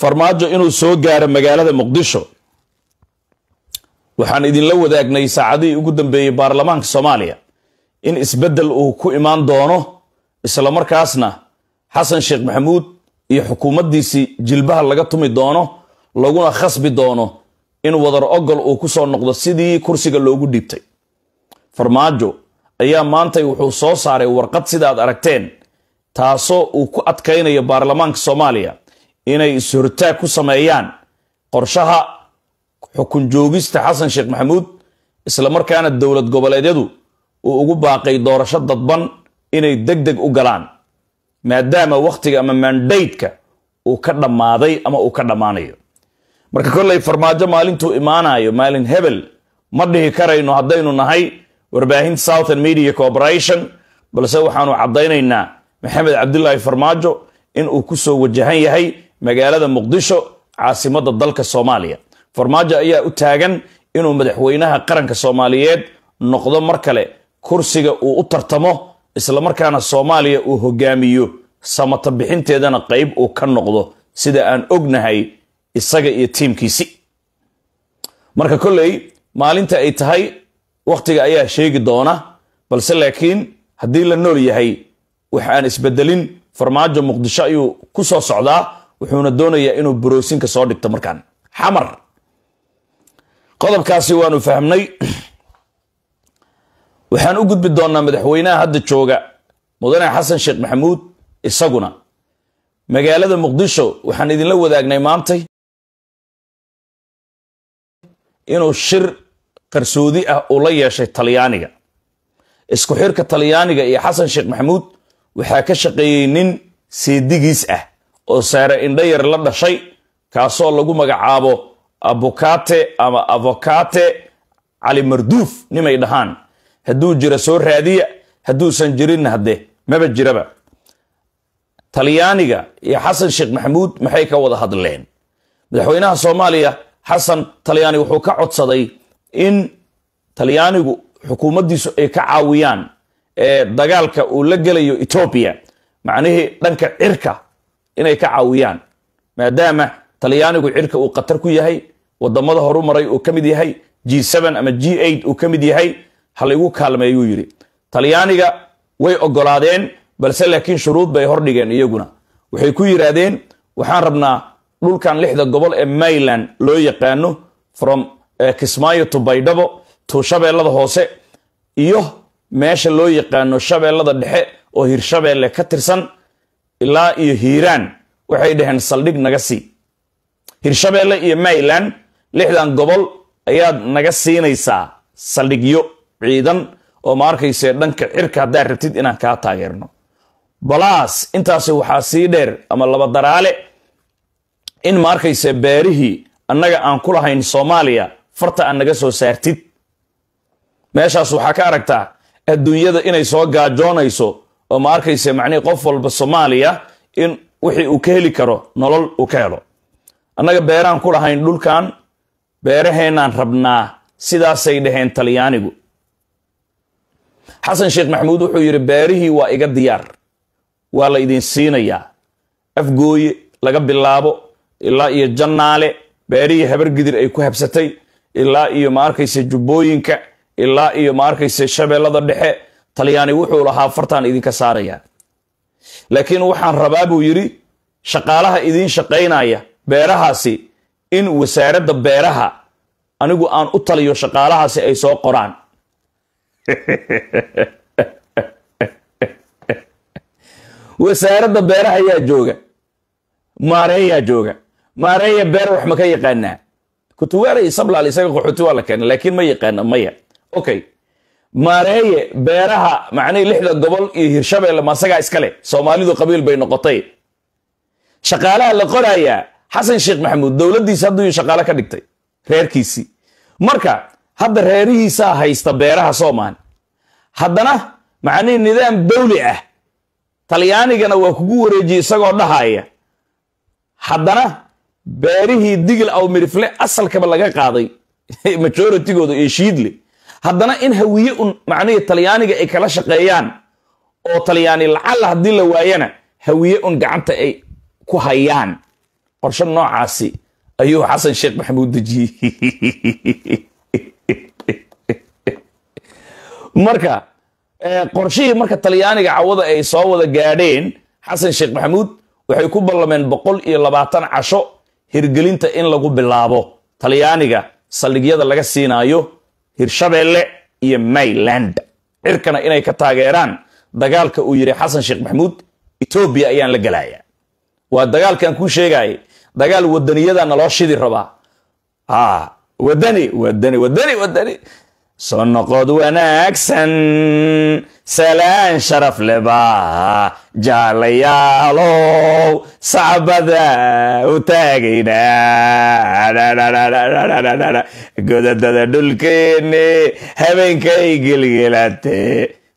farmaajo inuu soo gaaro magaalada muqdisho waxaan idinla wadaagnay saacadihii ugu dambeeyey baarlamaanka soomaaliya in isbeddel uu ku imaan doono isla markaasna xasan sheekh maxamuud iyo xukuumaddiisii jilbaha laga tumi doono laguna khasbi doono in wadar ogol uu ku soo noqdo sidii kursiga loogu dhiibtay farmaajo ayaa maantay wuxuu soo saaray warqad sida aragteen taasoo uu ku adkaynayo baarlamaanka soomaaliya inay is-hortaag ku sameeyaan qorshaha xukun joogista xasan sheekh maxamuud isla markaana dowlad goboleedyadu uu ugu baaqay doorasho dadban inay deg deg u galaan maadaama wakhtiga ama maandaydka uu ka dhammaaday ama uu ka dhammaanayo marka kollay farmaajo maalintuu imaanayo maalin hebel ma dhihi karayno haddaynu nahay warbaahinta southern media corporation balse waxaanu caddaynaynaa maxamed cabdulaahi farmaajo in uu ku soo wajahan yahay magaalada muqdisho caasimada dalka soomaaliya farmaajo ayaa u taagan inuu madaxweynaha qaranka soomaaliyeed noqdo mar kale kursiga uu u tartamo isla markaana soomaaliya uu hogaamiyo samata bixinteedana qayb uu ka noqdo sida aan ognahay isaga iyo tiimkiisi marka kolley maalinta ay tahay wakhtiga ayaa sheegi doona balse laakiin haddii la nool yahay wax aan isbedelin farmaajo muqdisho ayuu ku soo socdaa wuxuuna doonayaa inuu boroosinka soo dhigto markaan xamar qodobkaasi waanu fahmnay waxaan u gudbi doonnaa madaxweynaha hadda jooga mudane xasan sheekh maxamuud isaguna magaalada muqdisho waxaan idinla wadaagnay maantay inuu shir qarsoodi ah uu la yeeshay talyaaniga isku xirka talyaaniga iyo xasan sheekh maxamuud waxaa ka shaqeeyey nin seedigiis ah oo saare indho yar la dhashay kaasoo lagu magacaabo abukate ama avokate cali marduuf nimay dhahaan hadduu jira soo raadiya hadduusan jirinna haddee maba jiraba talyaaniga iyo xasan sheekh maxamuud maxay ka wada hadleen madaxweynaha soomaaliya xasan talyaani wuxuu ka codsaday in talyaanigu xukuumaddiisu ay ka caawiyaan ee dagaalka uu la gelayo etoobiya macnihii dhanka cirka inay ka caawiyaan maadaama talyaanigu cirka uu khatar ku yahay wadamada horumaray uu ka mid yahay g ama g uu ka mid yahay halaigu kaalmeeyuu yidhi talyaaniga way ogolaadeen balse laakiin shuruud bay hordhigeen iyaguna waxay ku yidhaahdeen waxaan rabnaa dhulkan lixda gobol ee mayland loo yaqaano from eh, kismaayo to baydhabo to shabeellada hoose iyo meesha loo yaqaano shabeellada dhexe oo hirshabeelle ka tirsan ilaa iyo hiiraan waxay dhaheen saldhig naga sii hirshabeelle iyo mayland lixdan gobol ayaad naga siinaysaa saldhigyo ciidan oo maarkayse dhanka xirka haddaad rabtid inaan kaa taageerno balaas intaasi waxaa sii dheer ama laba daraale in ma arkayse beerihii annaga aan ku lahayn soomaaliya farta aad naga soo saartid meeshaas waxaa ka aragtaa adduunyada inay soo gaajoonayso oo ma arkayse macnihii qof walba soomaaliya in wixii uu ka heli karo nolol uu ka helo annaga beeraan ku dhahayn dhulkan beeraheennaan rabnaa sidaasay dhaheen talyaanigu xasan sheekh maxamuud wuxuu yidhi beerihii waa iga diyaar waa la idin siinayaa afgooye laga bilaabo ilaa iyo jannaale beerihii habargidir ay ku habsatay ilaa iyo ma arkayse jubbooyinka ilaa iyo ma arkayse shabeellada dhexe talyaani wuxuu lahaa fartaan idinka saarayaa laakiin waxaan rabaa buu yidhi shaqaalaha idiin shaqaynaya beerahaasi in wasaaradda beeraha anigu aan u taliyo shaqaalahaasi ay soo qoraan wasaaradda beeraha ayaa jooga maareeyaa jooga maareeya beer wax ma ka yaqaanaa kutuwaalay sablaal isaga qaxooti waa la keena laakiin ma yaqaana maya okay maareeye beeraha macnay lixda gobol iyo hirshabeelle maasagaa iskale soomaalidu qabiil bay noqotay shaqaalaha la qorayaa xasan sheekh maxamuud dowladdiisi hadduu shaqaale ka dhigtay reerkiisii marka hadda reerihiisaa haysta beeraha soomaali haddana macnii nidaam dowli ah talyaanigana waa kugu wareejiyey isagoo dhahaaya haddana beerihii digil awmirifle asalkaba laga qaaday majoritigooda iyo shiidle haddana in hawiye un macnihii talyaaniga ay kala shaqeeyaan oo talyaani lacalla haddii la waayana hawiye un gacanta ay ku hayaan qorsho noocaasi ayuu xasan sheekh maxamuud dejiyey marka eh, qorshihii marka talyaaniga cawada ay soo wada gaadheen xasan sheekh maxamuud waxay ku ballameen boqol iyo labaatan casho hirgelinta in lagu bilaabo talyaaniga saldhigyada laga siinaayo hirshabeelle iyo mayland cirkana inay ka taageeraan dagaalka uu yidhi xasan sheekh maxamuud etoobiya ayaan la gelayaa waa dagaalkan ku sheegayay dagaal wadaniyadaa naloo shidi rabaa a wadani wadani wadani wadani soo noqod wanaagsan salaan sharaf leba jaalayaalow sacbada u taagaynaa godadada dhulkeeni habeenka ay gelgelate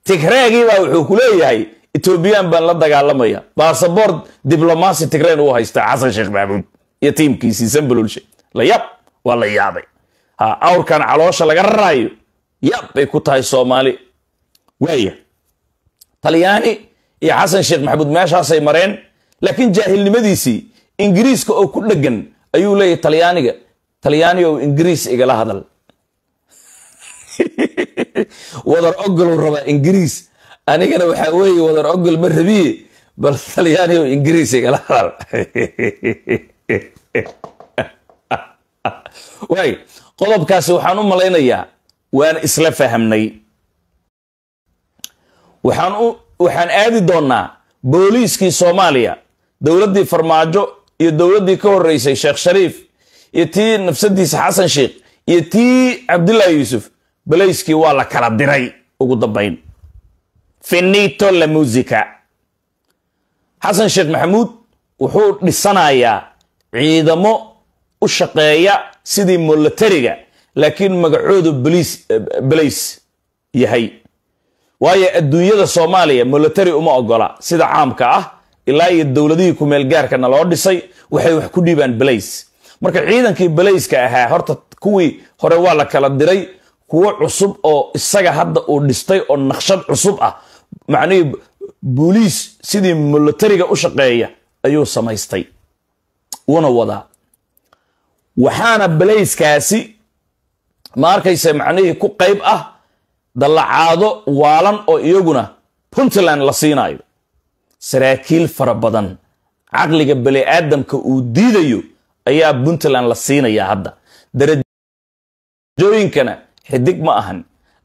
tigraagii baa wuxuu ku leeyahay etoobiyaan baan la dagaalamaya basaboort diblomaasi tigreen uu haysta xasan sheekh maxamuud iyo tiimkiisii sambalulshe la yaab waa la yaabay awrkan caloosha laga raraayo yab bay ku tahay soomaali waaya talyaani iyo xasan sheekh maxamuud meeshaasay mareen laakiin jaahilnimadiisii ingiriiska oo ku dhegan ayuu leeyahy talyaaniga talyaani ou ingiriis igala hadal wadar ogoluu rabaa ingiriis anigana waxaa weeye wadar ogol ma rabiye bal talyaani ou ingiriis igala hadal waay qodobkaasi waxaan u malaynayaa waan isla fahamnay waxaan u waxaan aadi doonnaa booliiskii soomaaliya dowladdii farmaajo iyo dowladdii ka horreysay sheekh shariif iyo tii nafsadiisa xasan sheikh iyo tii cabdillaahi yuusuf balayskii waa la kala diray ugu dambayn finito la musica xasan sheekh maxamuud wuxuu dhisanayaa ciidamo u shaqeeya sidii molatariga laakiin magacoodu baliis eh, balays yahay waayo adduunyada soomaaliya military uma ogola sida caamka ah ilaa iyo dowladihii kumeel gaarkana loo dhisay waxay wax ku dhiibaan balays marka ciidankii balayska ahaa horta kuwii hore waa la kala diray kuwo cusub oo isaga hadda uu dhistay oo naqshad cusub ah macnihii booliis sidii militariga u shaqeeya ayuu samaystay wuna wadaa waxaana balayskaasi ma arkayse macnihii ku qayb ah dallacaado waalan oo iyaguna puntland la siinayo saraakiil fara badan caqliga bani aadamka uu diidayo ayaa puntland la siinayaa hadda darajooyinkana xidig ma ahan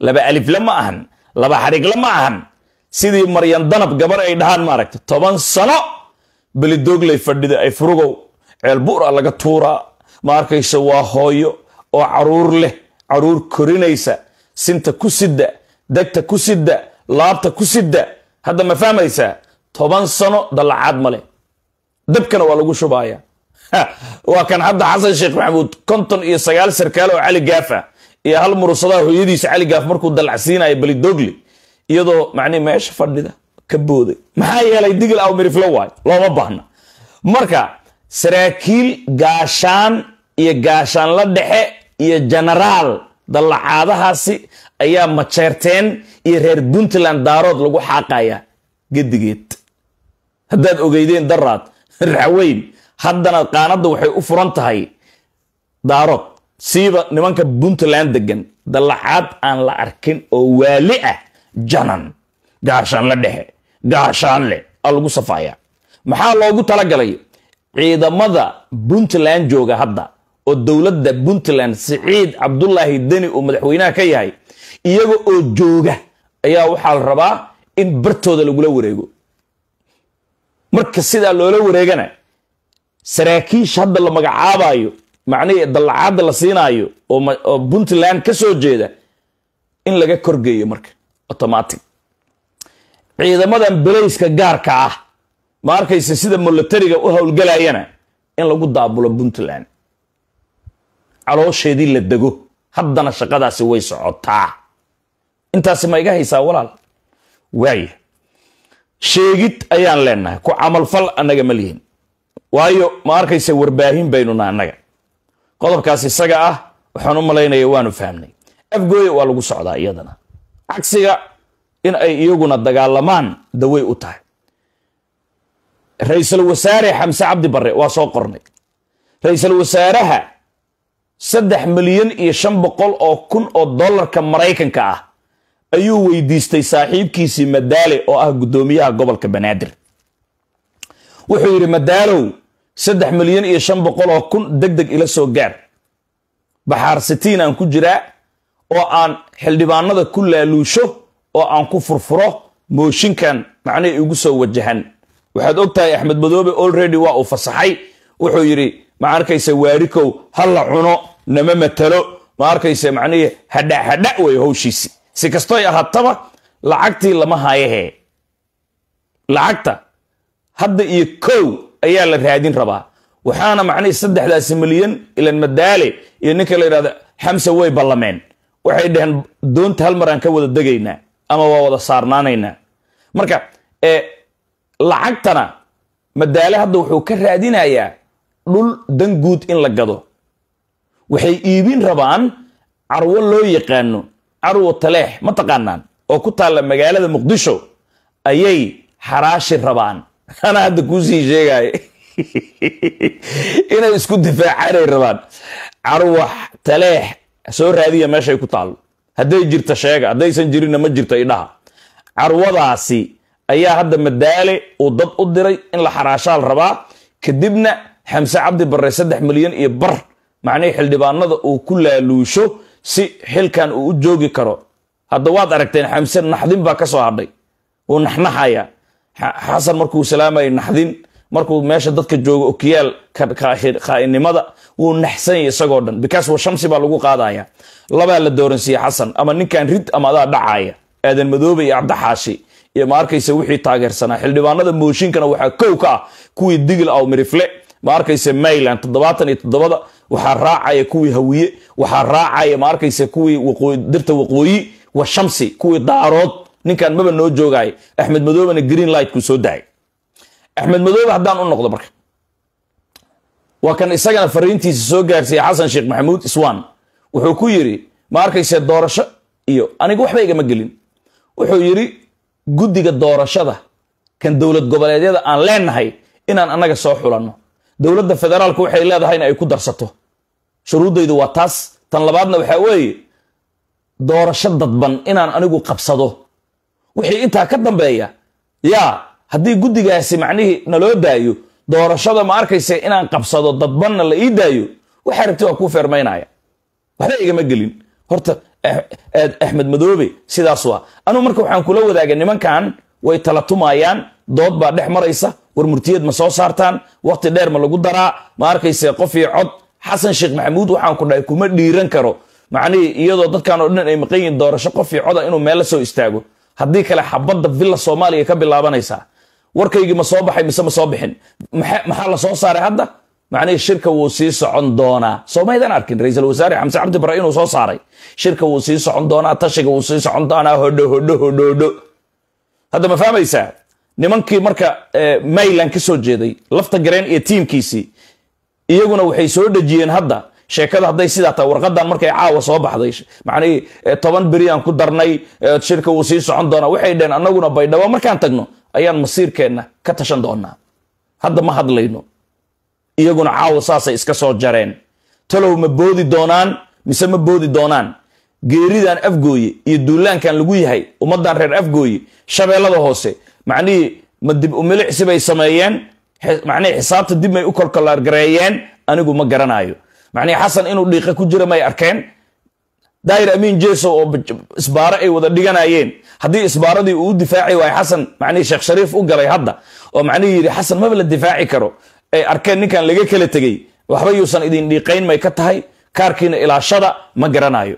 laba alifle ma ahan laba xarigle ma ahan sidii maryan danab gabar ay dhahaan maaragta toban sano belidooglay fadhida ay furugow ceelbu'ra ah laga tuuraa ma arkayse waa hooyo oo caruur leh caruur korinaysa sinta ku sida degta ku sida laabta ku sida hadda ma fahmaysaa toban sano dallacaad male dabkana waa lagu shubaaya waa kan hadda xasan sheekh maxamuud konton iyo sagaal sarkaal oo cali gaafa iyo hal murusadaa hooyadiisa cali gaaf markuu dallacsiinaya belidoogli iyadoo macnii meesha fadhida ka booday maxaa yeelay digil awmiriflo waay looma baahna marka saraakiil gaashaan iyo gaashaan la dhexe iyo jenaraal dallacaadahaasi ayaa majeerteen iyo reer puntland daarood lagu xaaqaya gedigeed haddaad ogeydeen daraad raxweyn haddana qaanadda waxay u furan tahay daarood siiba nimanka puntland degan dallacaad aan la arkin oo waali ah janan gaashaan la dhexe gaashaanle aa lagu safaaya maxaa loogu tala galay ciidamada puntland jooga hadda oo dowladda puntland siciid cabdullaahi deni oo madaxweynaha ka yahay iyaga oo jooga ayaa waxaa la rabaa in bartooda lagula wareego marka sidaa loola wareegana saraakiish hadda la magacaabaayo macnihii dallacaadda la siinaayo oo puntland ka soo jeeda in laga korgeeyo marka automatic ciidamadan belayska gaarka ah ma arkaysa sida molotariga u howlgalayana in lagu daabulo puntland caloosheedii la dego haddana shaqadaasi way socotaa intaasi ma iga haysaa walaal waaya sheegid ayaan leenahay ku camalfal annaga ma lihin waayo ma arkaysa warbaahin baynuna annaga qodobkaas isaga ah waxaan u malaynaya waanu fahamnay afgooya waa lagu socdaa iyadana cagsiga in ay iyaguna dagaalamaan dawey u tahay ra-iisul wasaare xamse cabdi barre waa soo qornay ra-iisul wasaaraha saddex milyan iyo shan boqol oo kun oo dollarka maraykanka ah ayuu weydiistay saaxiibkiisii madaale oo ah guddoomiyaha gobolka banaadir wuxuu yidhi madaalow saddex milyan iyo shan boqol oo kun deg deg ila soo gaar baxaar sitiin aan ku jiraa oo aan xildhibaanada ku laaluusho oo aan ku furfuro mooshinkan macnaha igu soo wajahan waxaad og tahay axmed madoobe olredy waa uu fasaxay wuxuu yidhi ma arkayse waarikow ha la cuno nama matalo ma arkayse macnihii hadhahadha weyo howshiisi si kastoy ahaataba lacagtii lama hayahee lacagta hadda iyo kow ayaa la raadin rabaa waxaana macnihii saddexdaasi milyan ilan madaale iyo ninka la yidhahda xamse way ballameen waxay dhaheen doonta hal maraan ka wada degaynaa ama waa wada saarnaanaynaa marka lacagtana madaale hadda wuxuu ka raadinayaa dhul dan guud in la gado waxay iibin rabaan carwo loo yaqaano carwo taleex ma taqaanaan oo ku taalla magaalada muqdisho ayay xaraashi rabaan ana hadda kuusii sheegaayo inay isku difaacanay rabaan carwo taleex soo raadiya meeshay ku taallo hadday jirta sheega haddaysan jirinna ma jirto idhaha carwadaasi ayaa hadda madaale uu dad u diray in la xaraashaal rabaa kadibna xamse cabdi bare saddex milyan iyo bar macnihii xildhibaanada uu ku laaluusho si xilkan uu u joogi karo hadda waad aragteen xamse naxdin baa ka soo hadhay wuu naxnaxaya xasan markuu salaamayo naxdin markuu meesha dadka joogo okiyaal khaa'inimada wuu naxsanya isagoo dhan bikaas wa shamsi baa lagu qaadaya labaa la dooransiiye xasan ama ninkan rid ama adaa dhacaya aadan madoobe iyo cabdixaashi iyo ma arkaysa wixii taageersanaa xildhibaanada mooshinkana waxaa kow ka ah kuwii digil aw mirifle ma arkayse mayland toddobaatan iyo toddobada waxaa raacaya kuwii hawiye waxaa raacaya ma arkayse kuwii dirta waqooyi wa shamsi kuwii daarood ninkan maba noo joogaayo axmed madoobena green lightkuu soo daayay axmed madoobe haddaan u noqdo marka waa kan isagana fariintiisa soo gaarsiiyey xasan sheekh maxamuud iswan wuxuu ku yiri ma arkayse doorasho iyo aniga waxba igama gelin wuxuu yiri guddiga doorashada kan dowlad goboleedyada aan leenahay inaan annaga soo xulanno dowladda federaalku waxay leedahay in ay ku darsato shuruuddaydu waa taas tan labaadna waxaa weeye doorasho dadban inaan anigu qabsado wixii intaa ka dambeeya yaa haddii guddigaasi macnihii naloo daayo doorashada ma arkaysa inaan qabsado dadbanna la ii daayo waxaa rabti waa kuu feermaynaaya waxba igama gelin horta eh, eh, axmed madoobe sidaas waa anuu marka waxaan kula wadaagay nimankan way tala tumayaan dood baa dhex maraysa war murtiyeed ma soo saartaan waqti dheer ma lagu daraa ma arkayse qof cod xasan sheekh maxamuud waxaan ku dhahay kuma dhiiran karo macnihii iyadoo dadkan oo dhan ay maqan yihiin doorasho qof iyo coda ah inuu meel la soo istaago haddii kale xabadda villa soomaaliya ka bilaabanaysaa warkaygii ma soo baxay mise ma soo bixin maxaa la soo saaray hadda macnihii shirka wuu sii socon doonaa soomaydaan arkin ra-iisul wasaare xamse cabdi bare inuu soo saaray shirka wuu sii socon doonaa tashiga wuu sii socon doonaa hodho hodho hodho hadda ma fahmaysaa nimankii marka e, mayland ka soo jeeday lafta gareen iyo tiimkiisii iyaguna waxay soo dhejiyeen hadda sheekada hadday sidaa tahay warqadan markay caawa soo baxday macnihii e, toban beri aan ku darnay e, shirka wuu sii socon doonaa waxay dhaheen annaguna baydhabo markaan tagno ayaan masiirkeenna ka tashan doonaa hadda ma hadlayno iyaguna caawa saasay iska soo jareen talow ma boodi doonaan mise ma boodi doonaan geeridan afgooye iyo duulaankan lagu yahay ummaddan reer afgooye shabeellada hoose macnihii ma dib umilixsi bay sameeyeen macnihii xisaabta dib may u kolkolaargareeyeen anigu ma garanaayo macnihii xasan inuu dhiiqa ku jira may arkeen daayir amiin jeesow oo isbaaro ay wada dhiganayeen haddii isbaaradii uu difaaci waayo xasan macnihii sheekh shariif u galay hadda oo macnihii yidhi xasan maba la difaaci karo ay arkeen ninkan laga kala tegey waxba yuusan idin dhiiqayn may ka tahay kaarkiina ilaashada ma garanayo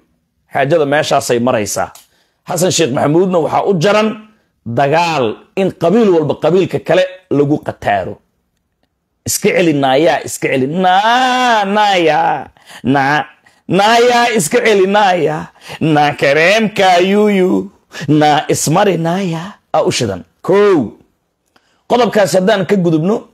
xaajada meeshaasay maraysaa xasan sheekh maxamuudna waxaa u jaran dagaal in qabiil walba qabiilka kale lagu qataaro iska celi naayaa iska celi naa naaya naa naayaa iska celi naaya naa kareemka yuyu naa ismari naaya a u shidan kow qodobkaas haddaan ka gudubno